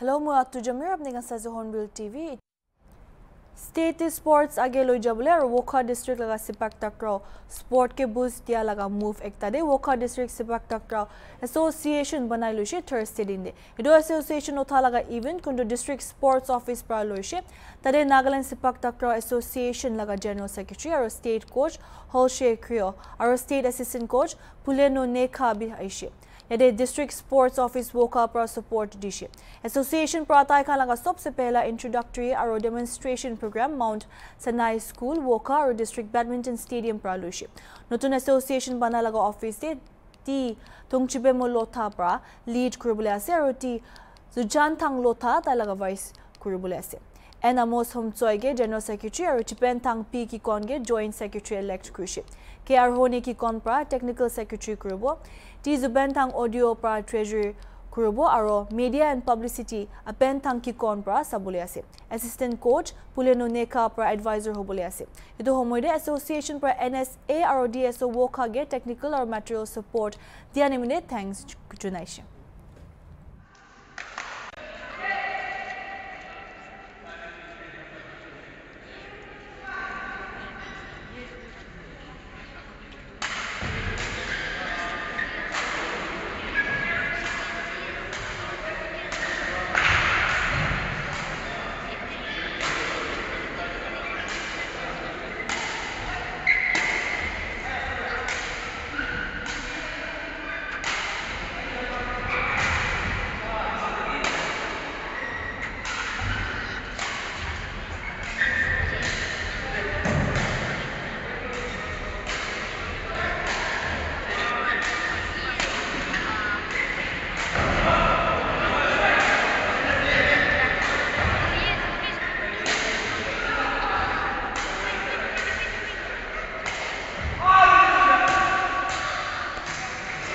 hello' মই আতু জমিৰ আপুনি আছে hornbill T V state sports আগে লৈ যাবলৈ আৰু ৱখা ডিষ্ট্ৰিক্ট লগা চিপাক টাক্ৰ স্পৰ্টকে বুজ দিয়া লগা মুভ এটা দেই ৱখা ডিষ্ট্ৰিক্ট চিপাক টাক্ৰ এছ'চিয়েশ্যন বনাই লৈছে থাৰ্ছডে দিন দে এইটো এছ'চিয়েশ্যন উঠা লগা ইভেণ্ট কোনটো ডিষ্ট্ৰিক্ট স্পৰ্টছ অফিচ পৰা লৈছে তাতে নাগালেণ্ড চিপাক টাক্ৰ এছ'চিয়েশ্যন লগা জেনেৰেল ছেক্ৰেটেৰী আৰু ষ্টেট কোচ হলছে ক্ৰিঅ আৰু state assistant coach Puleno Nekha বিহাইছে यदि डिस्ट्रिक्ट स्पोर्ट्स ऑफिस वोका पर सपोर्ट दिशे एसोसिएशन प्राताय का सबसे पहला इंट्रोडक्टरी और demonstration programme Mount Sinai school वोका और डिस्ट्रिक्ट बैडमिंटन स्टेडियम पर लुशे नतून एसोसिएशन बना लगा ऑफिस से टी थोंगचिबे मोलोथा पर लीड कर बोले आसे और टी सुजान थांग लोथा तलगा वाइस कर बोले आसे ena mo som tsoige general secretary aru chipen tang p ki konge joint secretary elect kushi kr honi ki kon pra technical secretary kurubo ti zuben tang audio pra treasury kurubo aro media and publicity apen tang ki kon pra sabule ase assistant coach puleno neka pra advisor hobule ase itu homoide association pra nsa aro dso woka ge technical or material support dianimune thanks chunaishi